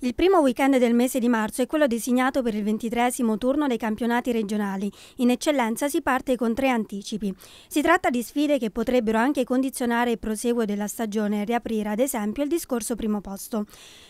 Il primo weekend del mese di marzo è quello designato per il ventitresimo turno dei campionati regionali. In eccellenza si parte con tre anticipi. Si tratta di sfide che potrebbero anche condizionare il proseguo della stagione e riaprire ad esempio il discorso primo posto.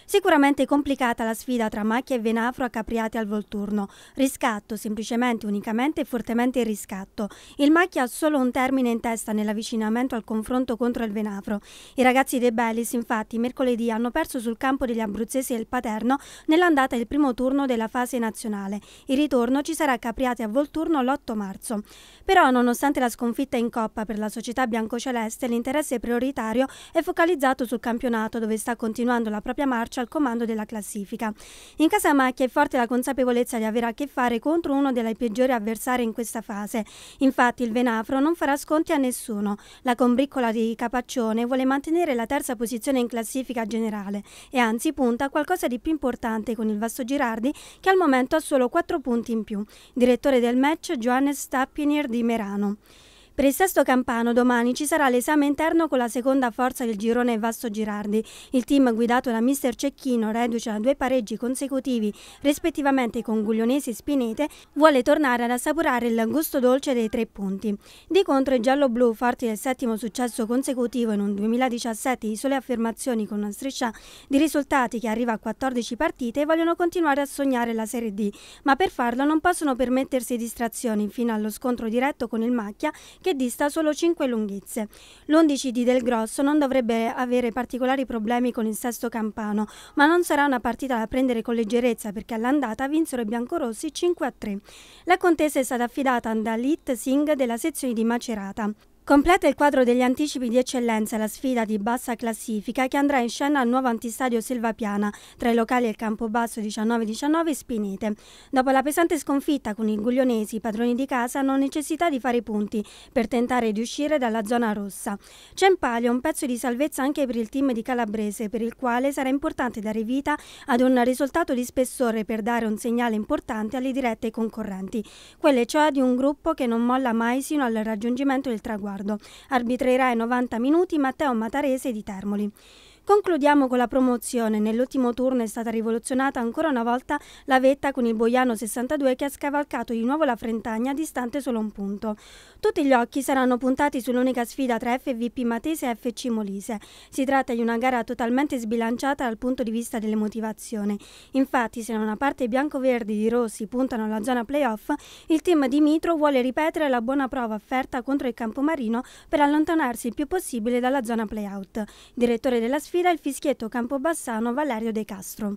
Sicuramente complicata la sfida tra Macchia e Venafro a Capriati al Volturno. Riscatto, semplicemente, unicamente e fortemente il riscatto. Il Macchia ha solo un termine in testa nell'avvicinamento al confronto contro il Venafro. I ragazzi De Bellis infatti mercoledì hanno perso sul campo degli abruzzesi e il Paterno nell'andata del primo turno della fase nazionale. Il ritorno ci sarà a Capriati a Volturno l'8 marzo. Però, nonostante la sconfitta in Coppa per la società biancoceleste, l'interesse prioritario è focalizzato sul campionato, dove sta continuando la propria marcia al comando della classifica. In casa Macchia è forte la consapevolezza di avere a che fare contro uno dei peggiori avversari in questa fase. Infatti il Venafro non farà sconti a nessuno. La combriccola di Capaccione vuole mantenere la terza posizione in classifica generale e anzi punta a qualcosa di più importante con il Vasto Girardi che al momento ha solo 4 punti in più, direttore del match Johannes Stappinier di Merano. Per il sesto campano domani ci sarà l'esame interno con la seconda forza del girone Vasto Girardi. Il team guidato da mister Cecchino, reduce a due pareggi consecutivi rispettivamente con Guglionesi e Spinete, vuole tornare ad assaporare il gusto dolce dei tre punti. Di contro i giallo-blu, forti del settimo successo consecutivo in un 2017 di sole affermazioni con una striscia di risultati che arriva a 14 partite, vogliono continuare a sognare la Serie D, ma per farlo non possono permettersi distrazioni fino allo scontro diretto con il Macchia che dista solo 5 lunghezze. L'11 di Del Grosso non dovrebbe avere particolari problemi con il sesto campano, ma non sarà una partita da prendere con leggerezza perché all'andata vinsero i biancorossi 5 3. La contesa è stata affidata da Lit Singh della sezione di Macerata. Completa il quadro degli anticipi di eccellenza la sfida di bassa classifica che andrà in scena al nuovo antistadio Silvapiana tra i locali e il Campobasso 19-19 e Spinete. Dopo la pesante sconfitta con i guglionesi, i padroni di casa hanno necessità di fare i punti per tentare di uscire dalla zona rossa. C'è in palio un pezzo di salvezza anche per il team di Calabrese per il quale sarà importante dare vita ad un risultato di spessore per dare un segnale importante alle dirette concorrenti, quelle cioè di un gruppo che non molla mai sino al raggiungimento del traguardo riguardo. Arbitrerà i 90 minuti Matteo Matarese di Termoli. Concludiamo con la promozione. Nell'ultimo turno è stata rivoluzionata ancora una volta la vetta con il Boiano 62 che ha scavalcato di nuovo la Frentagna distante solo un punto. Tutti gli occhi saranno puntati sull'unica sfida tra FVP Matese e FC Molise. Si tratta di una gara totalmente sbilanciata dal punto di vista delle motivazioni. Infatti, se da una parte i bianco-verdi e i Rossi puntano alla zona playoff, il team di Mitro vuole ripetere la buona prova offerta contro il Campomarino per allontanarsi il più possibile dalla zona playout. Direttore della sfida sfida il fischietto campobassano Valerio De Castro.